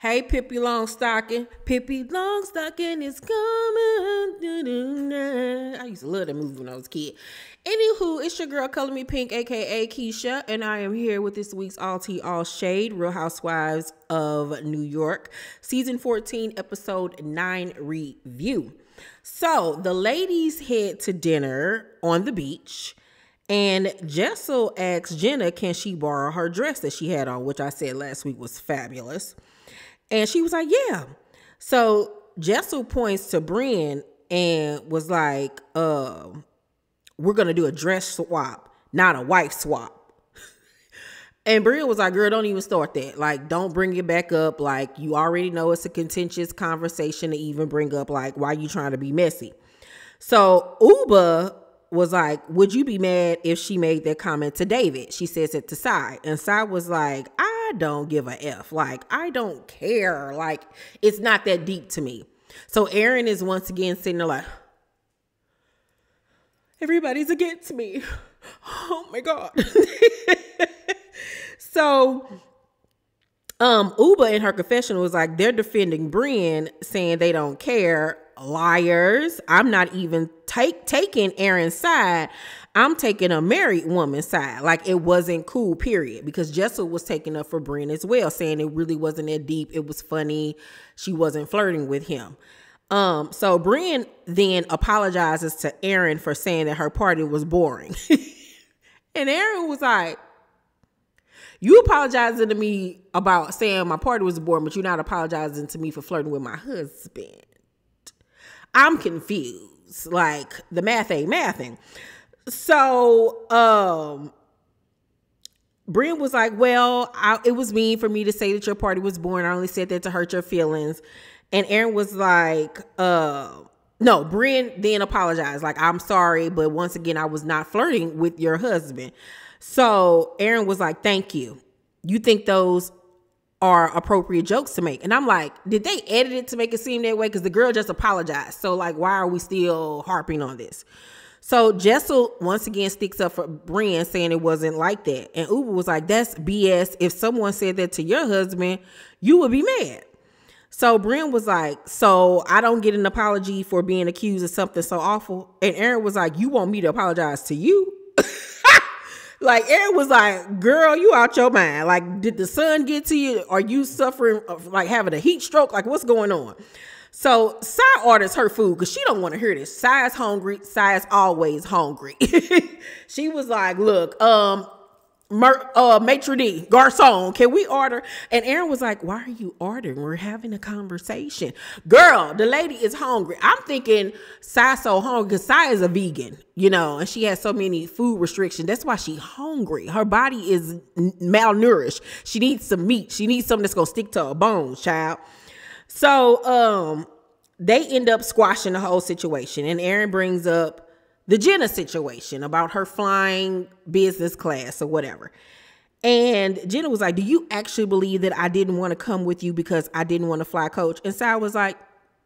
Hey, Pippi Longstocking. Pippi Longstocking is coming. I used to love that movie when I was a kid. Anywho, it's your girl, Color Me Pink, aka Keisha, and I am here with this week's All Tea All Shade Real Housewives of New York, season 14, episode 9 review. So the ladies head to dinner on the beach. And Jessel asks Jenna, can she borrow her dress that she had on, which I said last week was fabulous. And she was like, Yeah. So Jessel points to Brian and was like, uh, We're going to do a dress swap, not a wife swap. And Brian was like, girl, don't even start that. Like, don't bring it back up. Like, you already know it's a contentious conversation to even bring up. Like, why you trying to be messy? So Uba was like, would you be mad if she made that comment to David? She says it to Cy. And Cy was like, I I don't give a F. Like, I don't care. Like, it's not that deep to me. So Aaron is once again sitting there like, everybody's against me. Oh my God. so um Uba in her confession was like, they're defending Brian, saying they don't care liars. I'm not even take taking Aaron's side. I'm taking a married woman's side. Like it wasn't cool, period. Because Jessa was taking up for Bren as well, saying it really wasn't that deep. It was funny. She wasn't flirting with him. Um, so Bren then apologizes to Aaron for saying that her party was boring. and Aaron was like, you apologizing to me about saying my party was boring, but you're not apologizing to me for flirting with my husband. I'm confused. Like the math ain't mathing. So um Brian was like, Well, I, it was mean for me to say that your party was born. I only said that to hurt your feelings. And Aaron was like, uh, no, Brian then apologized. Like, I'm sorry, but once again, I was not flirting with your husband. So Aaron was like, Thank you. You think those are appropriate jokes to make. And I'm like, did they edit it to make it seem that way? Because the girl just apologized. So, like, why are we still harping on this? So Jessel once again sticks up for Brian saying it wasn't like that. And Uber was like, that's BS. If someone said that to your husband, you would be mad. So Brian was like, so I don't get an apology for being accused of something so awful. And Aaron was like, you want me to apologize to you? like Eric was like, "Girl, you out your mind. Like, did the sun get to you? Are you suffering of, like having a heat stroke? Like, what's going on?" So Sai orders her food because she don't want to hear this. Sai's hungry. Sai's always hungry. she was like, "Look, um, Mer, uh, maitre d garçon can we order and aaron was like why are you ordering we're having a conversation girl the lady is hungry i'm thinking sai so hungry because sai is a vegan you know and she has so many food restrictions that's why she's hungry her body is malnourished she needs some meat she needs something that's gonna stick to her bones child so um they end up squashing the whole situation and aaron brings up the Jenna situation about her flying business class or whatever. And Jenna was like, Do you actually believe that I didn't want to come with you because I didn't want to fly coach? And Sarah was like,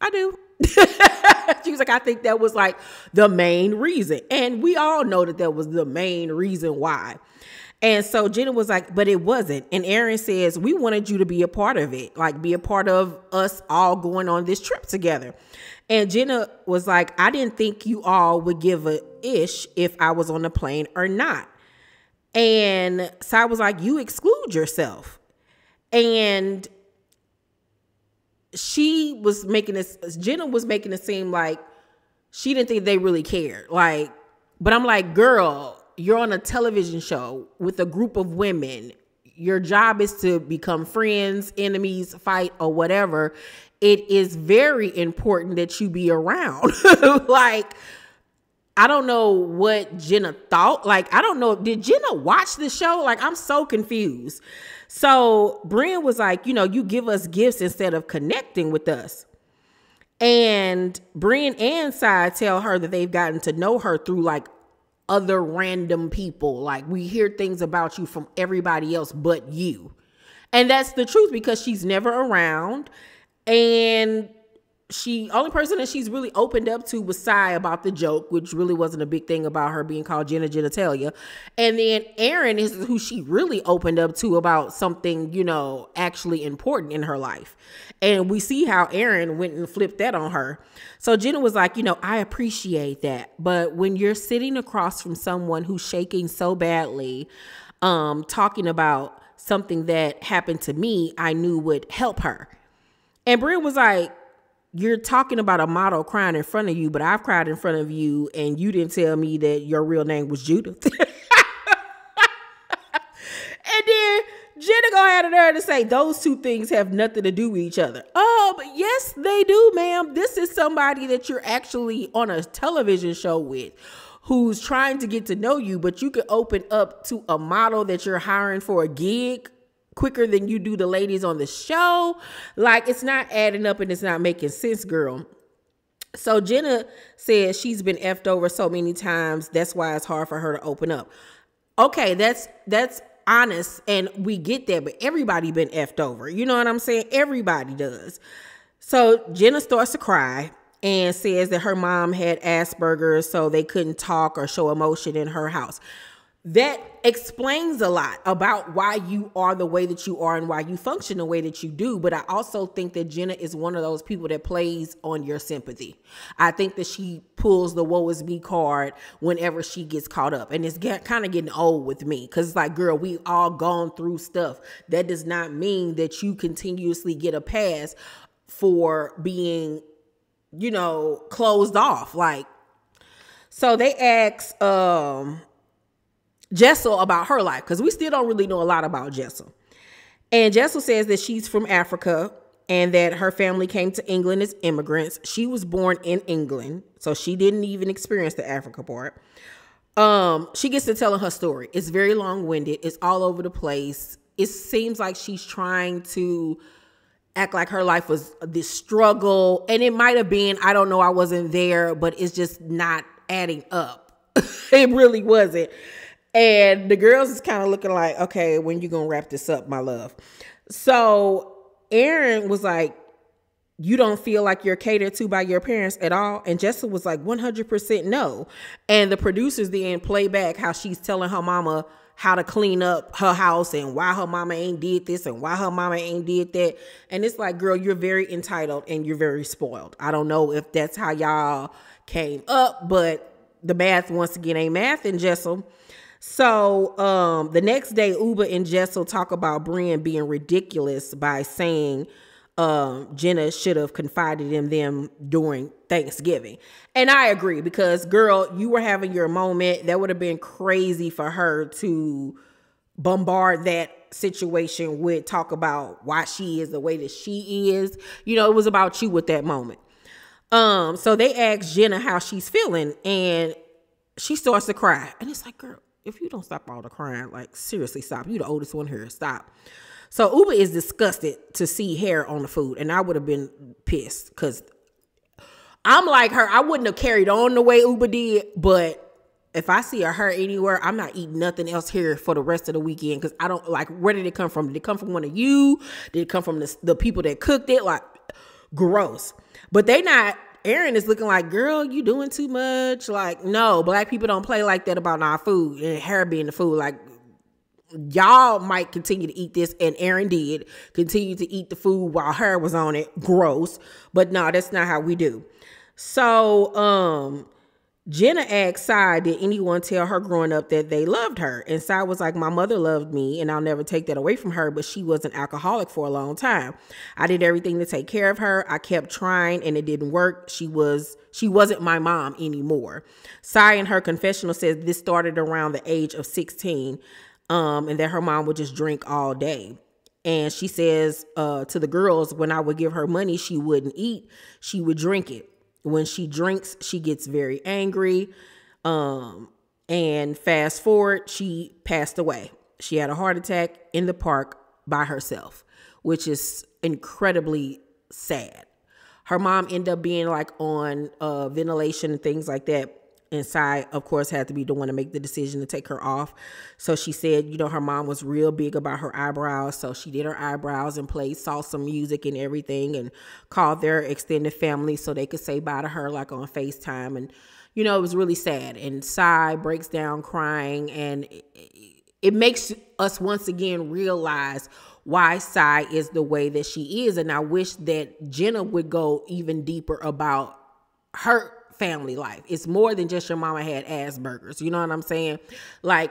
I do. she was like, I think that was like the main reason. And we all know that that was the main reason why. And so Jenna was like, but it wasn't. And Aaron says, we wanted you to be a part of it, like be a part of us all going on this trip together. And Jenna was like, I didn't think you all would give a ish if I was on the plane or not. And so I was like, you exclude yourself. And she was making this, Jenna was making it seem like she didn't think they really cared. Like, but I'm like, girl, you're on a television show with a group of women your job is to become friends, enemies, fight, or whatever, it is very important that you be around. like, I don't know what Jenna thought. Like, I don't know. Did Jenna watch the show? Like, I'm so confused. So, Brian was like, you know, you give us gifts instead of connecting with us. And Brian and Cy tell her that they've gotten to know her through like other random people. Like we hear things about you from everybody else but you. And that's the truth because she's never around. And she only person that she's really opened up to was Sai about the joke, which really wasn't a big thing about her being called Jenna Genitalia. And then Aaron is who she really opened up to about something, you know, actually important in her life. And we see how Aaron went and flipped that on her. So Jenna was like, you know, I appreciate that. But when you're sitting across from someone who's shaking so badly, um, talking about something that happened to me, I knew would help her. And Brian was like, you're talking about a model crying in front of you, but I've cried in front of you and you didn't tell me that your real name was Judith. and then Jenna go to and her to say those two things have nothing to do with each other. Oh, um, but yes, they do, ma'am. This is somebody that you're actually on a television show with who's trying to get to know you, but you can open up to a model that you're hiring for a gig quicker than you do the ladies on the show. Like it's not adding up and it's not making sense, girl. So Jenna says she's been effed over so many times. That's why it's hard for her to open up. Okay, that's that's honest and we get that, but everybody been effed over. You know what I'm saying? Everybody does. So Jenna starts to cry and says that her mom had Asperger's, so they couldn't talk or show emotion in her house that explains a lot about why you are the way that you are and why you function the way that you do. But I also think that Jenna is one of those people that plays on your sympathy. I think that she pulls the woe is me card whenever she gets caught up. And it's get, kind of getting old with me because it's like, girl, we all gone through stuff. That does not mean that you continuously get a pass for being, you know, closed off. Like, so they ask. um, Jessel about her life because we still don't really know a lot about Jessel. And Jessel says that she's from Africa and that her family came to England as immigrants. She was born in England, so she didn't even experience the Africa part. Um, she gets to telling her story. It's very long winded. It's all over the place. It seems like she's trying to act like her life was this struggle, and it might have been. I don't know. I wasn't there, but it's just not adding up. it really wasn't. And the girls is kind of looking like, okay, when you gonna wrap this up, my love? So Aaron was like, you don't feel like you're catered to by your parents at all. And Jessica was like, 100% no. And the producers then play back how she's telling her mama how to clean up her house and why her mama ain't did this and why her mama ain't did that. And it's like, girl, you're very entitled and you're very spoiled. I don't know if that's how y'all came up, but the math once again ain't math in Jessel. So um, the next day, Uber and Jessel talk about Brian being ridiculous by saying um, Jenna should have confided in them during Thanksgiving. And I agree because, girl, you were having your moment. That would have been crazy for her to bombard that situation with talk about why she is the way that she is. You know, it was about you with that moment. Um, so they asked Jenna how she's feeling, and she starts to cry. And it's like, girl, if you don't stop all the crying, like seriously stop. You the oldest one here. Stop. So Uber is disgusted to see hair on the food, and I would have been pissed because I'm like her. I wouldn't have carried on the way Uber did, but if I see a hair anywhere, I'm not eating nothing else here for the rest of the weekend because I don't like. Where did it come from? Did it come from one of you? Did it come from the, the people that cooked it? Like, gross. But they not Aaron is looking like, girl, you doing too much. Like, no, black people don't play like that about our food and hair being the food. Like, y'all might continue to eat this, and Aaron did continue to eat the food while hair was on it. Gross. But no, that's not how we do. So, um, Jenna asked Sai, did anyone tell her growing up that they loved her? And Sai was like, My mother loved me, and I'll never take that away from her, but she was an alcoholic for a long time. I did everything to take care of her. I kept trying and it didn't work. She was she wasn't my mom anymore. Sai in her confessional says this started around the age of 16, um, and that her mom would just drink all day. And she says uh, to the girls, when I would give her money, she wouldn't eat, she would drink it. When she drinks, she gets very angry. Um, and fast forward, she passed away. She had a heart attack in the park by herself, which is incredibly sad. Her mom ended up being like on uh, ventilation and things like that and Cy, of course, had to be the one to make the decision to take her off. So she said, you know, her mom was real big about her eyebrows. So she did her eyebrows and played, saw some music and everything, and called their extended family so they could say bye to her, like on FaceTime. And, you know, it was really sad. And Cy breaks down crying, and it, makes us once again realize why Psy is the way that she is. And I wish that Jenna would go even deeper about her family life. It's more than just your mama had Asperger's. You know what I'm saying? Like,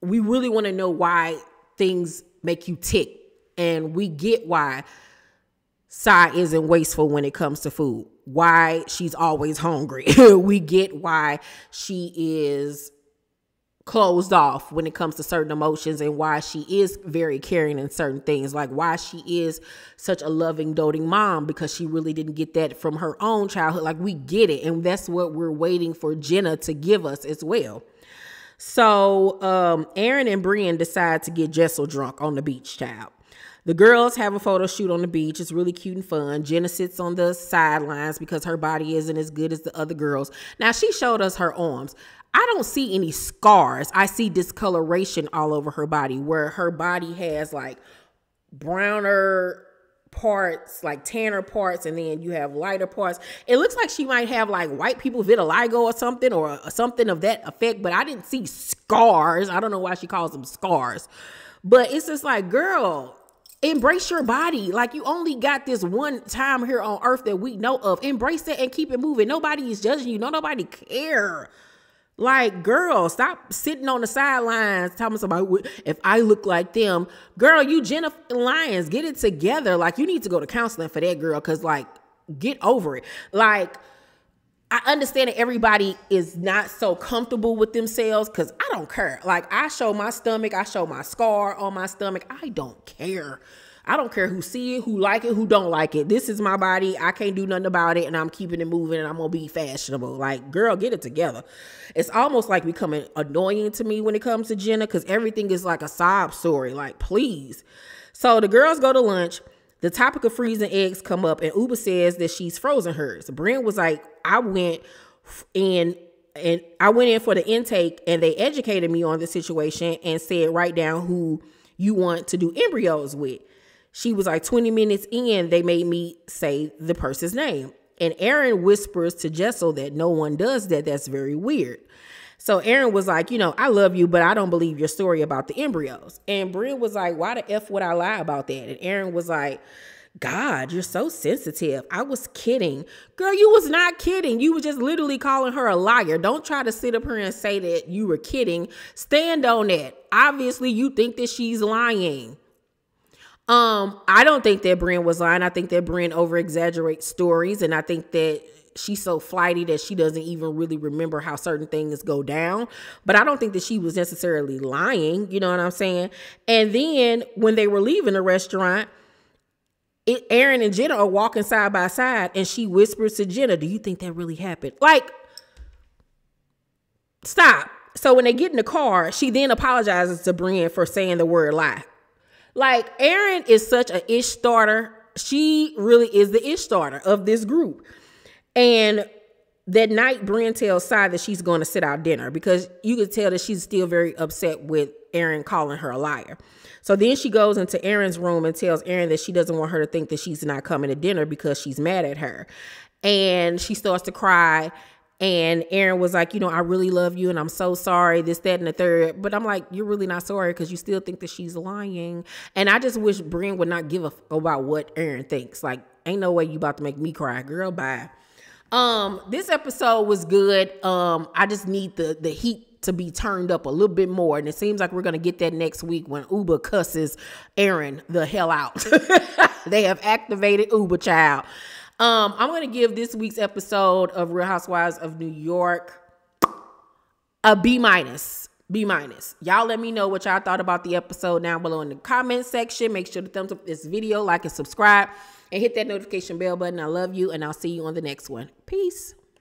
we really want to know why things make you tick. And we get why Sai isn't wasteful when it comes to food, why she's always hungry. we get why she is closed off when it comes to certain emotions and why she is very caring in certain things, like why she is such a loving, doting mom because she really didn't get that from her own childhood. Like we get it, and that's what we're waiting for Jenna to give us as well. So um, Aaron and Brian decide to get Jessel drunk on the beach, child. The girls have a photo shoot on the beach. It's really cute and fun. Jenna sits on the sidelines because her body isn't as good as the other girls. Now, she showed us her arms. I don't see any scars. I see discoloration all over her body where her body has like browner parts, like tanner parts, and then you have lighter parts. It looks like she might have like white people vitiligo or something or uh, something of that effect, but I didn't see scars. I don't know why she calls them scars. But it's just like, girl, embrace your body. Like you only got this one time here on earth that we know of. Embrace it and keep it moving. Nobody is judging you. No, nobody care. Like, girl, stop sitting on the sidelines telling somebody if I look like them. Girl, you Jennifer Lyons, get it together. Like, you need to go to counseling for that girl because, like, get over it. Like, I understand that everybody is not so comfortable with themselves because I don't care. Like, I show my stomach, I show my scar on my stomach. I don't care. I don't care who see it, who like it, who don't like it. This is my body. I can't do nothing about it, and I'm keeping it moving, and I'm gonna be fashionable. Like, girl, get it together. It's almost like becoming annoying to me when it comes to Jenna, because everything is like a sob story. Like, please. So the girls go to lunch. The topic of freezing eggs come up, and Uber says that she's frozen hers. Brent was like, I went and and I went in for the intake and they educated me on the situation and said write down who you want to do embryos with. She was like 20 minutes in, they made me say the person's name. And Aaron whispers to Jessel that no one does that. That's very weird. So Aaron was like, you know, I love you, but I don't believe your story about the embryos. And Bryn was like, why the F would I lie about that? And Aaron was like, God, you're so sensitive. I was kidding. Girl, you was not kidding. You were just literally calling her a liar. Don't try to sit up here and say that you were kidding. Stand on it. Obviously, you think that she's lying. Um, I don't think that Bren was lying. I think that Bren over exaggerates stories, and I think that she's so flighty that she doesn't even really remember how certain things go down. But I don't think that she was necessarily lying, you know what I'm saying? And then when they were leaving the restaurant, it, Aaron and Jenna are walking side by side, and she whispers to Jenna, Do you think that really happened? Like, stop. So when they get in the car, she then apologizes to Brian for saying the word lie. Like Aaron is such an ish starter. She really is the ish starter of this group. And that night, Bren tells Sai that she's going to sit out dinner because you can tell that she's still very upset with Aaron calling her a liar. So then she goes into Aaron's room and tells Aaron that she doesn't want her to think that she's not coming to dinner because she's mad at her. And she starts to cry. And Aaron was like, you know, I really love you and I'm so sorry, this, that, and the third. But I'm like, you're really not sorry because you still think that she's lying. And I just wish Brian would not give a f- about what Aaron thinks. Like, ain't no way you about to make me cry, girl. Bye. Um, this episode was good. Um, I just need the the heat to be turned up a little bit more. And it seems like we're going to get that next week when Uber cusses Aaron the hell out. they have activated Uber Child. Um, I'm gonna give this week's episode of Real Housewives of New York a B minus. B minus. Y'all let me know what y'all thought about the episode down below in the comment section. Make sure to thumbs up this video, like and subscribe, and hit that notification bell button. I love you, and I'll see you on the next one. Peace.